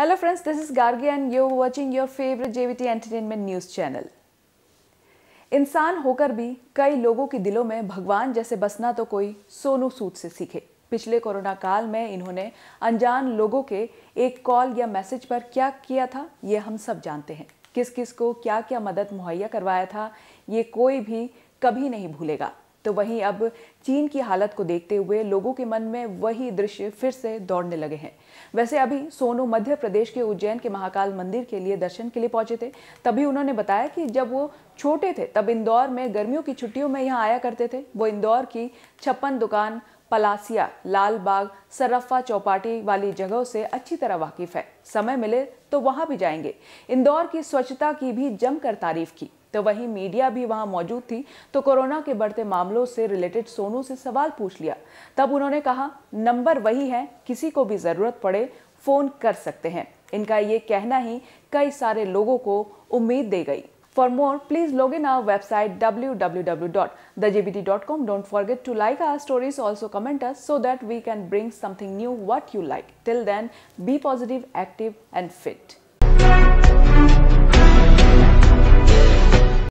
Hello friends, this is Gargi and you're watching your favorite JVT Entertainment News channel. इंसान होकर भी कई लोगों के दिलों में भगवान जैसे बसना तो कोई सोनू सूद से सीखे पिछले कोरोना काल में इन्होंने अनजान लोगों के एक कॉल या मैसेज पर क्या किया था ये हम सब जानते हैं किस किस को क्या क्या मदद मुहैया करवाया था ये कोई भी कभी नहीं भूलेगा तो वहीं अब चीन की हालत को देखते हुए लोगों के मन में वही दृश्य फिर से दौड़ने लगे हैं वैसे अभी सोनू मध्य प्रदेश के उज्जैन के महाकाल मंदिर के लिए दर्शन के लिए पहुंचे थे तभी उन्होंने बताया कि जब वो छोटे थे तब इंदौर में गर्मियों की छुट्टियों में यहाँ आया करते थे वो इंदौर की छप्पन दुकान पलासिया लाल बाग सर्रफा चौपाटी वाली जगहों से अच्छी तरह वाकिफ है समय मिले तो वहाँ भी जाएंगे इंदौर की स्वच्छता की भी जमकर तारीफ की तो वहीं मीडिया भी वहां मौजूद थी तो कोरोना के बढ़ते मामलों से रिलेटेड सोनू से सवाल पूछ लिया तब उन्होंने कहा नंबर वही है किसी को भी जरूरत पड़े फोन कर सकते हैं इनका ये कहना ही कई सारे लोगों को उम्मीद दे गई for more please log in our website W W W dot the J B T dot com don't forget to like our stories also comment us so that we can bring something new what you like till then be positive active and fit